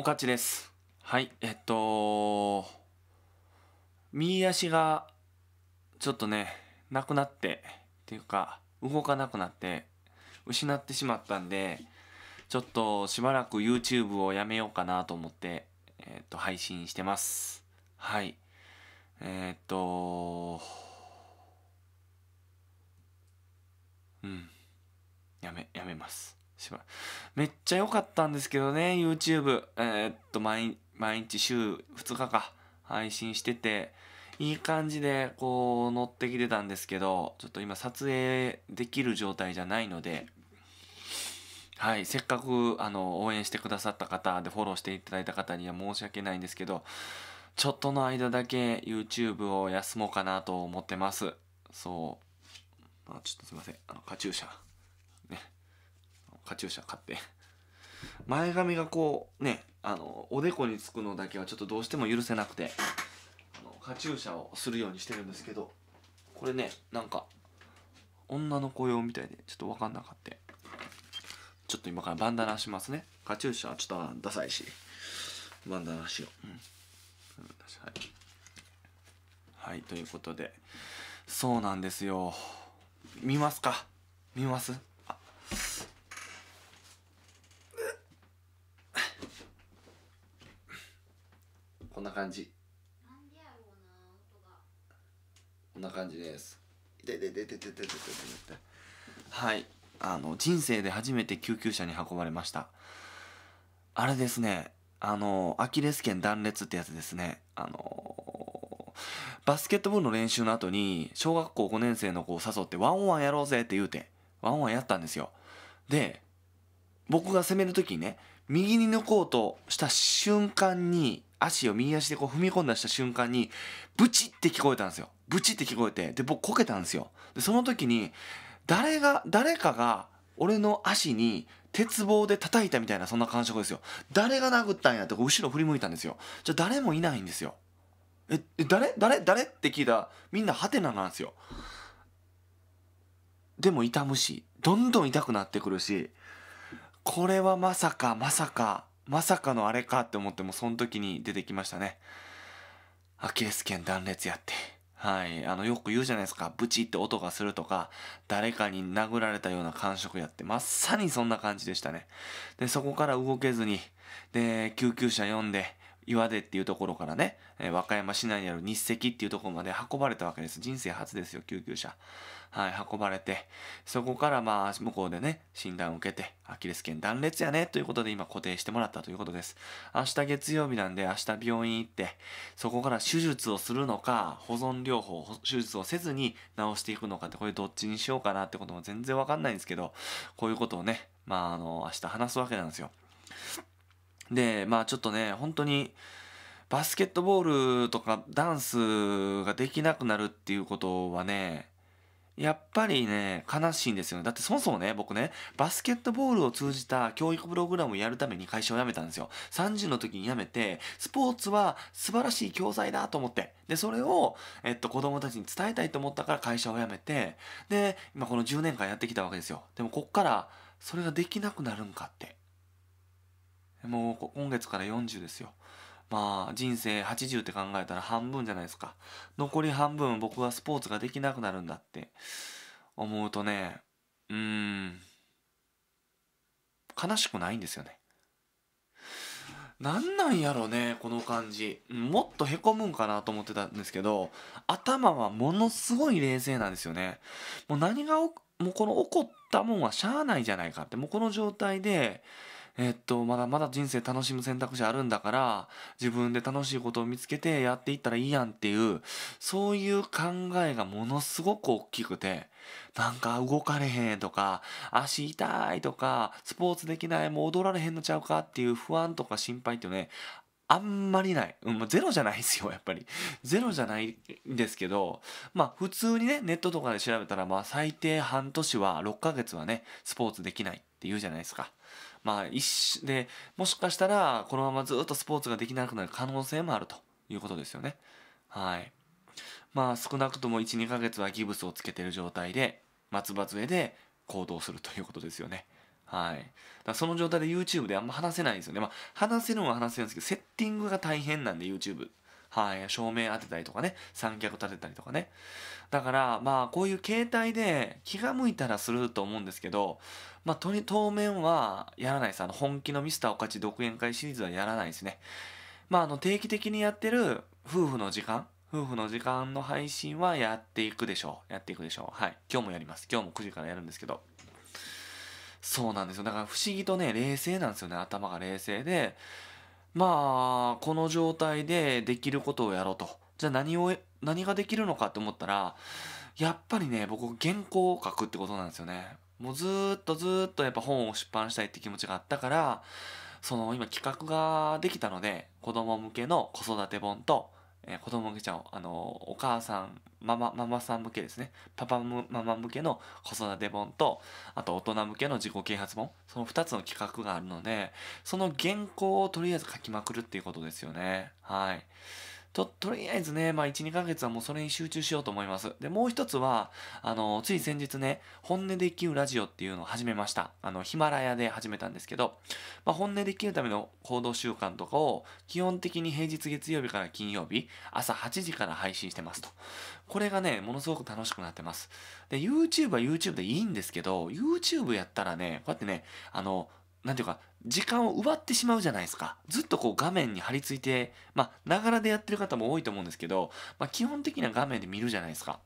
おかちです。はい、えっと、右足がちょっとね、なくなって、っていうか、動かなくなって、失ってしまったんで、ちょっとしばらく YouTube をやめようかなと思って、えっと、配信してます。はい。えっと、うん。やめ、やめます。しまめっちゃ良かったんですけどね、YouTube。えー、っと毎、毎日週2日か配信してて、いい感じでこう乗ってきてたんですけど、ちょっと今撮影できる状態じゃないので、はい、せっかくあの応援してくださった方でフォローしていただいた方には申し訳ないんですけど、ちょっとの間だけ YouTube を休もうかなと思ってます。そう。あちょっとすいません。あの、カチューシャ。カチューシャ買って前髪がこうねあのおでこにつくのだけはちょっとどうしても許せなくてあのカチューシャをするようにしてるんですけどこれねなんか女の子用みたいでちょっと分かんなかってちょっと今からバンダナしますねカチューシャはちょっとダサいしバンダナしよう、うん、はい、はい、ということでそうなんですよ見ますか見ます感じこんな感じですでででででででではいあの人生で初めて救急車に運ばれましたあれですねあのアキレス腱断裂ってやつですねあのバスケットボールの練習の後に小学校5年生の子を誘ってワンオンワンやろうぜって言うてワンオンワンやったんですよで僕が攻める時にね右に抜こうとした瞬間に足を右足でこう踏み込んだした瞬間に、ブチって聞こえたんですよ。ブチって聞こえて、で、僕こけたんですよ。で、その時に、誰が、誰かが、俺の足に鉄棒で叩いたみたいなそんな感触ですよ。誰が殴ったんやって後ろ振り向いたんですよ。じゃ誰もいないんですよ。え、誰誰誰って聞いたみんなハテナなんですよ。でも痛むし、どんどん痛くなってくるし、これはまさかまさかまさかのあれかって思っても、その時に出てきましたね。アキレス腱断裂やって。はい。あの、よく言うじゃないですか。ブチって音がするとか、誰かに殴られたような感触やって、まさにそんな感じでしたね。で、そこから動けずに、で、救急車呼んで、岩出っていうところからね、え和歌山市内にある日赤っていうところまで運ばれたわけです。人生初ですよ、救急車。はい、運ばれて、そこからまあ、向こうでね、診断を受けて、アキレス腱断裂やね、ということで今固定してもらったということです。明日月曜日なんで、明日病院行って、そこから手術をするのか、保存療法、手術をせずに治していくのかって、これどっちにしようかなってことも全然わかんないんですけど、こういうことをね、まあ、あの、明日話すわけなんですよ。で、まあちょっとね、本当に、バスケットボールとかダンスができなくなるっていうことはね、やっぱりね、悲しいんですよね。だってそもそもね、僕ね、バスケットボールを通じた教育プログラムをやるために会社を辞めたんですよ。30の時に辞めて、スポーツは素晴らしい教材だと思って、で、それを、えっと、子供たちに伝えたいと思ったから会社を辞めて、で、今この10年間やってきたわけですよ。でもこっから、それができなくなるんかって。もう今月から40ですよ。まあ人生80って考えたら半分じゃないですか。残り半分僕はスポーツができなくなるんだって思うとね、うーん、悲しくないんですよね。なんなんやろね、この感じ。もっとへこむんかなと思ってたんですけど、頭はものすごい冷静なんですよね。もう何が、もうこの怒ったもんはしゃあないじゃないかって、もうこの状態で、えっと、まだまだ人生楽しむ選択肢あるんだから、自分で楽しいことを見つけてやっていったらいいやんっていう、そういう考えがものすごく大きくて、なんか動かれへんとか、足痛いとか、スポーツできない、もう踊られへんのちゃうかっていう不安とか心配ってね、あんまりない。うん、ゼロじゃないですよ、やっぱり。ゼロじゃないんですけど、まあ普通にね、ネットとかで調べたら、まあ最低半年は、6ヶ月はね、スポーツできないって言うじゃないですか。まあ一でもしかしたらこのままずっとスポーツができなくなる可能性もあるということですよね。はい。まあ少なくとも1、2ヶ月はギブスをつけてる状態で松葉杖で行動するということですよね。はい。だその状態で YouTube であんま話せないんですよね。まあ話せるのは話せるんですけど、セッティングが大変なんで YouTube はい、照明当てたりとかね、三脚立てたりとかね。だから、まあ、こういう携帯で気が向いたらすると思うんですけど、まあ、とに当面はやらないです。あの、本気のミスターおかち独演会シリーズはやらないですね。まあ、あの、定期的にやってる夫婦の時間、夫婦の時間の配信はやっていくでしょう。やっていくでしょう。はい。今日もやります。今日も9時からやるんですけど。そうなんですよ。だから不思議とね、冷静なんですよね。頭が冷静で。まあこの状態でできることをやろうとじゃあ何を何ができるのかって思ったらやっぱりね僕原稿を書くってことなんですよねもうずっとずっとやっぱ本を出版したいって気持ちがあったからその今企画ができたので子供向けの子育て本とえー、子供向けちゃん、あのー、お母さん、ママ、ママさん向けですね。パパママ向けの子育て本と、あと大人向けの自己啓発本。その2つの企画があるので、その原稿をとりあえず書きまくるっていうことですよね。はい。と、とりあえずね、まあ、1、2ヶ月はもうそれに集中しようと思います。で、もう一つは、あの、つい先日ね、本音で生きるラジオっていうのを始めました。あの、ヒマラヤで始めたんですけど、まあ、本音で生きるための行動習慣とかを、基本的に平日月曜日から金曜日、朝8時から配信してますと。これがね、ものすごく楽しくなってます。で、YouTube は YouTube でいいんですけど、YouTube やったらね、こうやってね、あの、なんていうか時間を奪ってしまうじゃないですかずっとこう画面に張り付いてまあながらでやってる方も多いと思うんですけど、まあ、基本的には画面で見るじゃないですか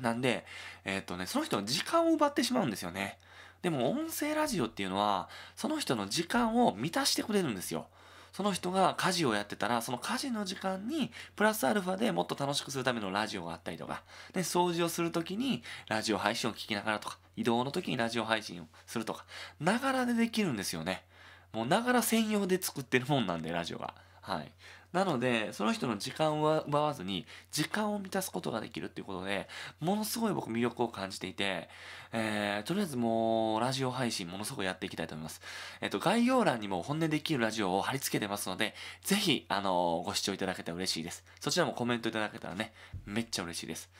なんでえー、っとねその人の時間を奪ってしまうんですよねでも音声ラジオっていうのはその人の時間を満たしてくれるんですよその人が家事をやってたら、その家事の時間に、プラスアルファでもっと楽しくするためのラジオがあったりとか、で、掃除をするときに、ラジオ配信を聞きながらとか、移動の時にラジオ配信をするとか、ながらでできるんですよね。もうながら専用で作ってるもんなんで、ラジオが。はい。なので、その人の時間を奪わずに、時間を満たすことができるっていうことで、ものすごい僕魅力を感じていて、えー、とりあえずもう、ラジオ配信ものすごいやっていきたいと思います。えっ、ー、と、概要欄にも本音できるラジオを貼り付けてますので、ぜひ、あのー、ご視聴いただけたら嬉しいです。そちらもコメントいただけたらね、めっちゃ嬉しいです。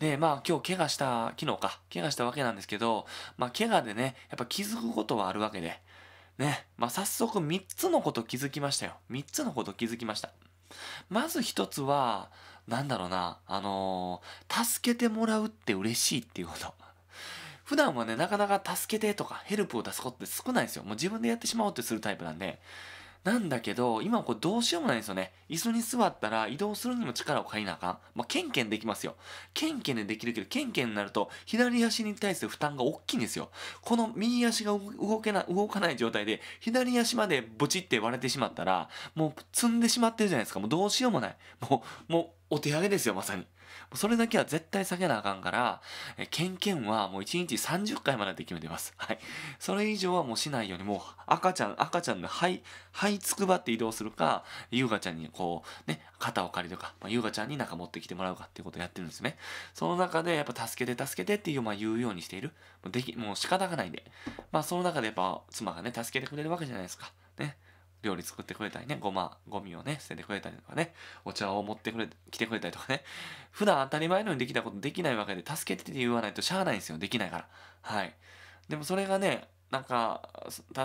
で、まあ今日怪我した、昨日か、怪我したわけなんですけど、まあ怪我でね、やっぱ気づくことはあるわけで、ね、まあ、早速3つのこと気づきましたよ。3つのこと気づきました。まず1つは、なんだろうな、あのー、助けてもらうって嬉しいっていうこと。普段はね、なかなか助けてとかヘルプを出すことって少ないんですよ。もう自分でやってしまおうってするタイプなんで、なんだけど、今これどうしようもないんですよね。椅子に座ったら移動するにも力を借りなあかん。まあ、ケンケンできますよ。ケンケンでできるけど、ケンケンになると左足に対する負担が大きいんですよ。この右足が動けな、動かない状態で、左足までブチって割れてしまったら、もう積んでしまってるじゃないですか。もうどうしようもない。もう、もう、お手上げですよ、まさに。それだけは絶対避けなあかんから、え、ケンケンはもう1日30回までって決めてます。はい。それ以上はもうしないように、もう赤ちゃん、赤ちゃんの肺、肺つくばって移動するか、優雅ちゃんにこう、ね、肩を借りるか、まあ、優雅ちゃんに中持ってきてもらうかっていうことをやってるんですね。その中でやっぱ助けて助けてっていう、まあ言うようにしている。もうでき、もう仕方がないんで。まあその中でやっぱ妻がね、助けてくれるわけじゃないですか。ね。料理作ってくれたりね、ごま、ゴミをね、捨ててくれたりとかね、お茶を持ってくれ、来てくれたりとかね、普段当たり前のようにできたことできないわけで、助けてって言わないとしゃあないんですよ、できないから。はい。でもそれがね、なんか、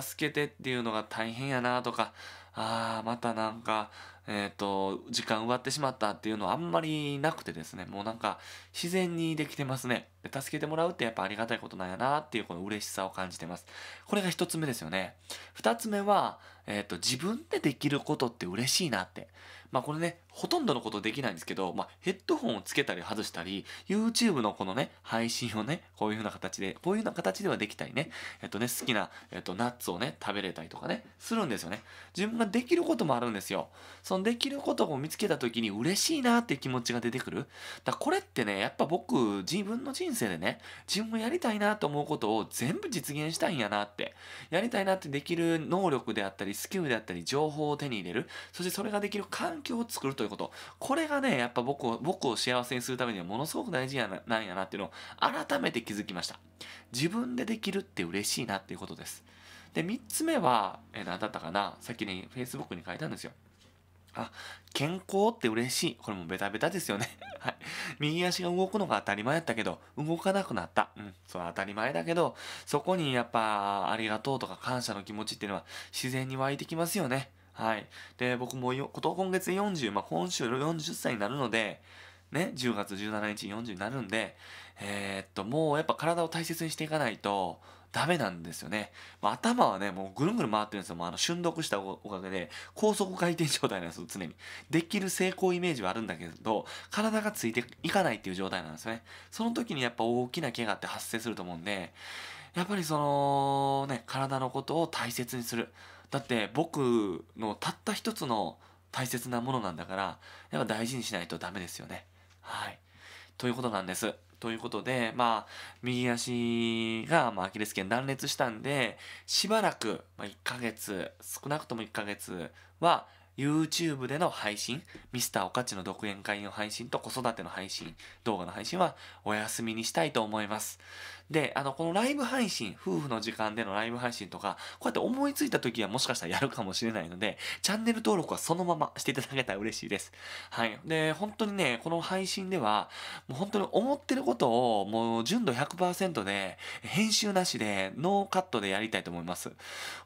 助けてっていうのが大変やなとか、ああ、またなんか、えっ、ー、と、時間奪ってしまったっていうのはあんまりなくてですね、もうなんか、自然にできてますね。で助けてもらうってやっぱありがたいことなんやなっていうこの嬉しさを感じてます。これが一つ目ですよね。二つ目は、えっ、ー、と、自分でできることって嬉しいなって。まあこれね、ほとんどのことできないんですけど、まあヘッドホンをつけたり外したり、YouTube のこのね、配信をね、こういう風な形で、こういう風な形ではできたりね、えっ、ー、とね、好きな、えっ、ー、と、ナッツをね、食べれたりとかね、するんですよね。自分ができることもあるんですよ。そのできることを見つけた時に嬉しいなって気持ちが出てくる。だこれってね、やっぱ僕、自分の人生でね、自分もやりたいなと思うことを全部実現したいんやなって、やりたいなってできる能力であったり、スキルであったり、情報を手に入れる、そしてそれができる環境を作るということ、これがね、やっぱ僕を、僕を幸せにするためにはものすごく大事やななんやなっていうのを改めて気づきました。自分でできるって嬉しいなっていうことです。で、3つ目は、えー、何だったかなさっきね、Facebook に書いたんですよ。あ、健康って嬉しい。これもベタベタですよね。はい。右足が動くのが当たり前やったけど、動かなくなった。うん。それは当たり前だけど、そこにやっぱ、ありがとうとか感謝の気持ちっていうのは自然に湧いてきますよね。はい。で、僕もよ、今月40、まあ、今週40歳になるので、ね、10月17日40になるんで、えー、っと、もうやっぱ体を大切にしていかないと、ダメなんですよね。まあ、頭はね、もうぐるんぐる回ってるんですよ。もうあの、瞬読したおかげで、高速回転状態なんですよ、常に。できる成功イメージはあるんだけど、体がついていかないっていう状態なんですよね。その時にやっぱ大きな怪我って発生すると思うんで、やっぱりその、ね、体のことを大切にする。だって僕のたった一つの大切なものなんだから、やっぱ大事にしないとダメですよね。はい。ということなんです。ということで、まあ、右足が、まあ、アキレス腱断裂したんで、しばらく、まあ、1ヶ月、少なくとも1ヶ月は、YouTube での配信、ミスターおかちの独演会の配信と子育ての配信、動画の配信はお休みにしたいと思います。で、あの、このライブ配信、夫婦の時間でのライブ配信とか、こうやって思いついた時はもしかしたらやるかもしれないので、チャンネル登録はそのまましていただけたら嬉しいです。はい。で、本当にね、この配信では、もう本当に思ってることをもう純度100%で、編集なしで、ノーカットでやりたいと思います。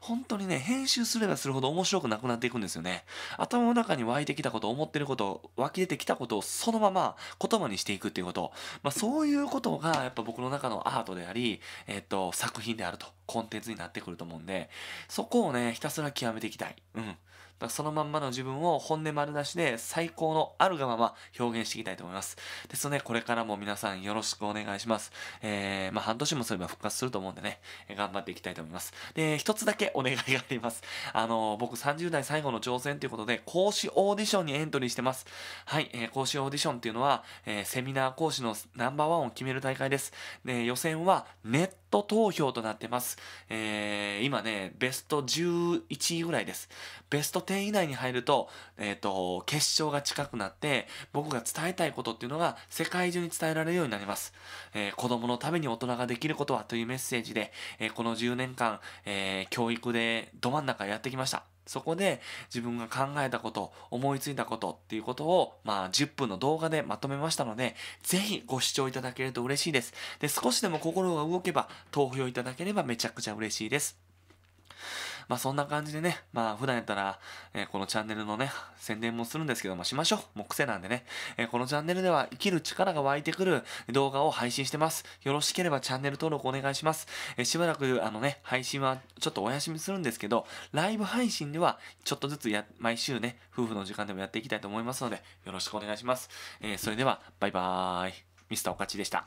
本当にね、編集すればするほど面白くなくなっていくんですよね。頭の中に湧いてきたこと、思ってること、湧き出てきたことをそのまま言葉にしていくっていうこと、まあ、そういうことがやっぱ僕の中のアートであり、えっと、作品であると、コンテンツになってくると思うんで、そこをね、ひたすら極めていきたい。うん。まあ、そのまんまの自分を本音丸出しで最高のあるがまま表現していきたいと思います。ですので、これからも皆さんよろしくお願いします。えー、まあ、半年もすれば復活すると思うんでね、頑張っていきたいと思います。で、一つだけお願いがあります。あの、僕30代最後の挑戦ということで、講師オーディションにエントリーしてます。はい、えー、講師オーディションっていうのは、えー、セミナー講師のナンバーワンを決める大会です。で、予選はネットト投票となってます。えー、今ね、ベスト11位ぐらいです。ベスト10以内に入ると、えっ、ー、と、決勝が近くなって、僕が伝えたいことっていうのが世界中に伝えられるようになります。えー、子供のために大人ができることはというメッセージで、えー、この10年間、えー、教育でど真ん中やってきました。そこで自分が考えたこと、思いついたことっていうことを、まあ、10分の動画でまとめましたので、ぜひご視聴いただけると嬉しいです。で、少しでも心が動けば、投票いただければめちゃくちゃ嬉しいです。まあそんな感じでね、まあ普段やったら、えー、このチャンネルのね、宣伝もするんですけど、まあしましょう。もう癖なんでね、えー、このチャンネルでは生きる力が湧いてくる動画を配信してます。よろしければチャンネル登録お願いします。えー、しばらくあのね、配信はちょっとお休みするんですけど、ライブ配信ではちょっとずつや、毎週ね、夫婦の時間でもやっていきたいと思いますので、よろしくお願いします。えそれでは、バイバーイ。ミスターおかちでした。